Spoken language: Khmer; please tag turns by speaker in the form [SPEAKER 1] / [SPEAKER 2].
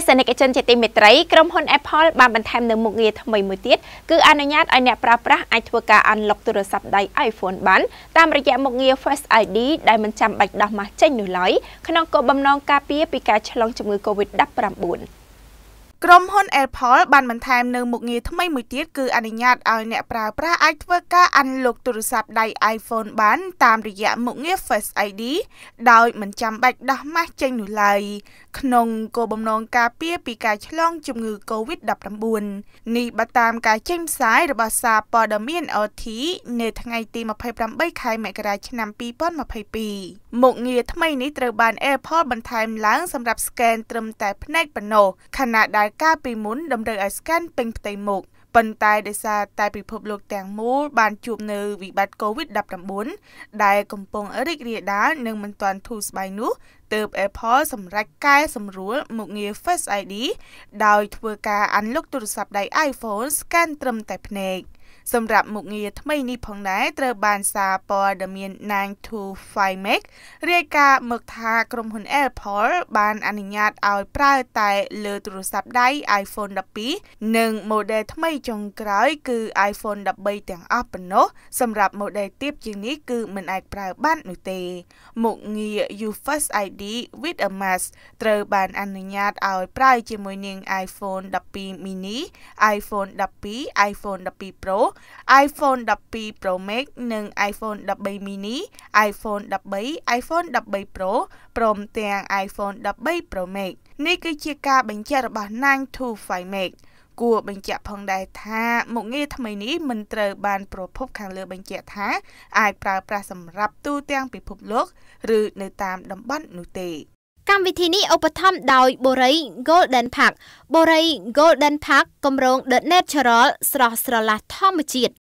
[SPEAKER 1] ទេសនិកជនជាទីមេត្រីក្រុមហ៊ុន Apple បានបន្ថែមនៅមុខងារថ្មីមួយទៀតគឺអនុញ្ញាតឲ្យអ្នកប្រើប្រាស់អាចធ្វើការ unlock ទូរស័ព្ទដៃ iPhone បានតាមរយៈមុខងារ Face ID ដែលមិនចាំបាច់ដោះម៉ាស់ចេញនោះឡើយក្នុងគោលបំណងការពារពីការឆ្លងជំងឺ COVID-19
[SPEAKER 2] ក្រុមហ៊ុន Apple បានបន្ថែមនៅមុខងារថ្មីមួយទៀតគឺអនុញ្ញាតឲ្យអ្នកប្រើប្រាស់អាចធ្វើការ unlock ទូរស័ព្ទដៃ iPhone បានតាមរយៈមុខងារ Face ID ដោយមិនចាំបាច់ដោះម៉ាស់ចេញនោះឡើយក្នុងគោលបំណងការពារពីការឆ្លងជំងឺ Covid-19 នេះបើតាមការចេញផ្សាយរបស់សារព័ត៌មាន RT នៅថ្ងៃទី28ខែមករាឆ្នាំ2022មុខងារថ្មីនេះត្រូវបាន Apple បន្ថែមឡើងសម្រាប់ scan ត្រឹមតែផ្នែកប៉ុណ្ណោះខណៈដែលកាលពីមុនតម្រូវឲ្យ scan ពេញផ្ទៃមុខប៉ុន្តែដោយសារតែពិភពលោកទាំងមូលបានជួបនៅវិបត្តិ COVID-19 ដែលកំពុងរីករាលដាលនិងមិនទាន់ធូរស្បើយនោះទើប Apple សម្រេចកែសម្រួលមុខងារ Face ID ដោយធ្វើការ unlock ទូរស័ព្ទដៃ iPhone scan ត្រឹមតែភ្នែក។សម្រាប់មុខងារថ្មីនេះផងដែរត្រូវបានសារព័ត៌មាន925 Mac រាយការណ៍មកថាក្រុមហ៊ុន Apple បានអនុញ្ញាតឲ្យប្រើតែលើទូរស័ព្ទដៃ iPhone 12និង model ថ្មីចុងក្រោយគឺ iPhone 13ទាំងអស់ប៉ុណ្ណោះសម្រាប់ model ទាបជាងនេះគឺមិនអាចប្រើបាននោះទេ មុខងារ You First ID with a Mask ត្រូវបានអនុញ្ញាតឲ្យប្រើជាមួយនឹង iPhone 12 mini iPhone 12 iPhone 12 Pro iPhone 12 Pro Max និង iPhone 13 mini iPhone 13 iPhone 13 Pro ព្រមទាំង iPhone 13 Pro Max នេះគឺជាការបញ្ជាក់របស់ Nine to 5 Max គួរបញ្ជាក់ផងដែរថាមុខងារថ្មីនេះមិនត្រូវបានប្រភពខាងលើ បញ្ជាក់ថា អាចប្រើប្រាស់សម្រាប់ទូទាំងពិភពលោកឬនៅតាមតំបន់នោះទេកម្មវិធីនេះឧបត្ថម្ភដោយបូរី
[SPEAKER 1] Golden Park បូរី Golden Park គម្រោង The Natural ស្រស់ស្រឡះធម្មជាតិ